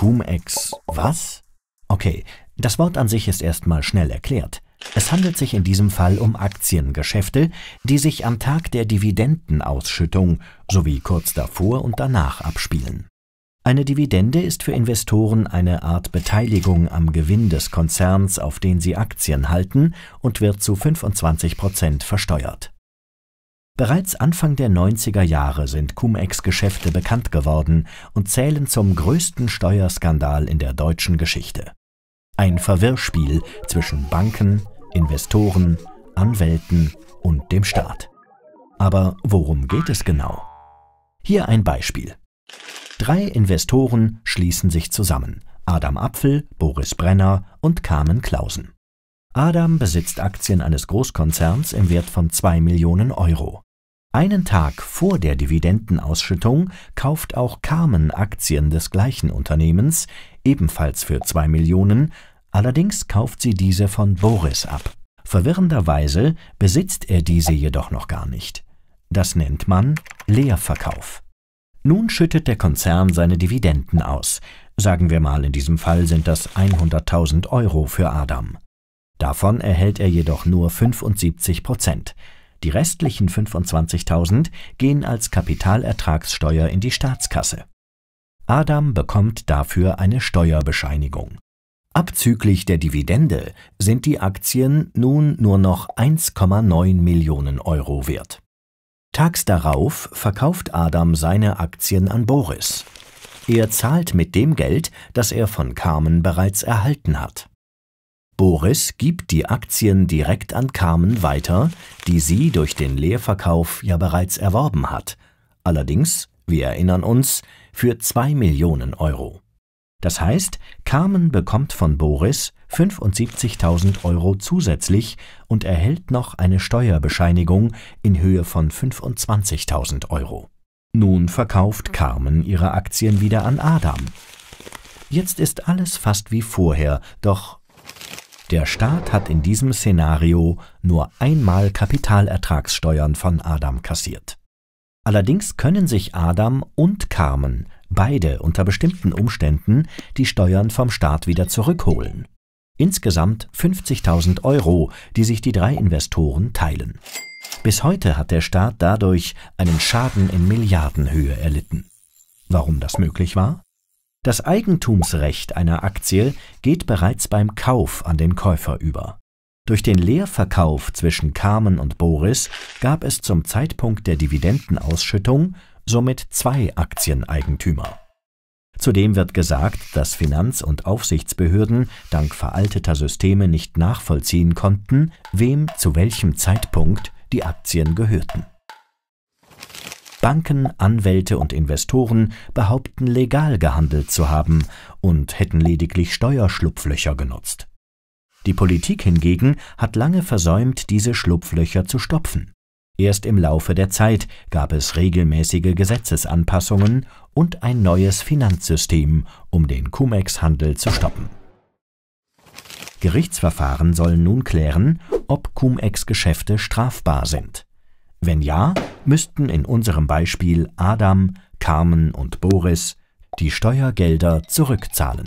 Cum-Ex. Was? Okay, das Wort an sich ist erstmal schnell erklärt. Es handelt sich in diesem Fall um Aktiengeschäfte, die sich am Tag der Dividendenausschüttung sowie kurz davor und danach abspielen. Eine Dividende ist für Investoren eine Art Beteiligung am Gewinn des Konzerns, auf den sie Aktien halten, und wird zu 25 Prozent versteuert. Bereits Anfang der 90er Jahre sind Cum-Ex-Geschäfte bekannt geworden und zählen zum größten Steuerskandal in der deutschen Geschichte. Ein Verwirrspiel zwischen Banken, Investoren, Anwälten und dem Staat. Aber worum geht es genau? Hier ein Beispiel. Drei Investoren schließen sich zusammen. Adam Apfel, Boris Brenner und Carmen Clausen. Adam besitzt Aktien eines Großkonzerns im Wert von 2 Millionen Euro. Einen Tag vor der Dividendenausschüttung kauft auch Carmen Aktien des gleichen Unternehmens, ebenfalls für 2 Millionen, allerdings kauft sie diese von Boris ab. Verwirrenderweise besitzt er diese jedoch noch gar nicht. Das nennt man Leerverkauf. Nun schüttet der Konzern seine Dividenden aus. Sagen wir mal, in diesem Fall sind das 100.000 Euro für Adam. Davon erhält er jedoch nur 75 Prozent. Die restlichen 25.000 gehen als Kapitalertragssteuer in die Staatskasse. Adam bekommt dafür eine Steuerbescheinigung. Abzüglich der Dividende sind die Aktien nun nur noch 1,9 Millionen Euro wert. Tags darauf verkauft Adam seine Aktien an Boris. Er zahlt mit dem Geld, das er von Carmen bereits erhalten hat. Boris gibt die Aktien direkt an Carmen weiter, die sie durch den Leerverkauf ja bereits erworben hat. Allerdings, wir erinnern uns, für 2 Millionen Euro. Das heißt, Carmen bekommt von Boris 75.000 Euro zusätzlich und erhält noch eine Steuerbescheinigung in Höhe von 25.000 Euro. Nun verkauft Carmen ihre Aktien wieder an Adam. Jetzt ist alles fast wie vorher, doch der Staat hat in diesem Szenario nur einmal Kapitalertragssteuern von Adam kassiert. Allerdings können sich Adam und Carmen beide unter bestimmten Umständen die Steuern vom Staat wieder zurückholen. Insgesamt 50.000 Euro, die sich die drei Investoren teilen. Bis heute hat der Staat dadurch einen Schaden in Milliardenhöhe erlitten. Warum das möglich war? Das Eigentumsrecht einer Aktie geht bereits beim Kauf an den Käufer über. Durch den Leerverkauf zwischen Carmen und Boris gab es zum Zeitpunkt der Dividendenausschüttung somit zwei Aktieneigentümer. Zudem wird gesagt, dass Finanz- und Aufsichtsbehörden dank veralteter Systeme nicht nachvollziehen konnten, wem zu welchem Zeitpunkt die Aktien gehörten Banken, Anwälte und Investoren behaupten legal gehandelt zu haben und hätten lediglich Steuerschlupflöcher genutzt. Die Politik hingegen hat lange versäumt, diese Schlupflöcher zu stopfen. Erst im Laufe der Zeit gab es regelmäßige Gesetzesanpassungen und ein neues Finanzsystem, um den Cum-Ex-Handel zu stoppen. Gerichtsverfahren sollen nun klären, ob Cum-Ex-Geschäfte strafbar sind. Wenn ja, müssten in unserem Beispiel Adam, Carmen und Boris die Steuergelder zurückzahlen.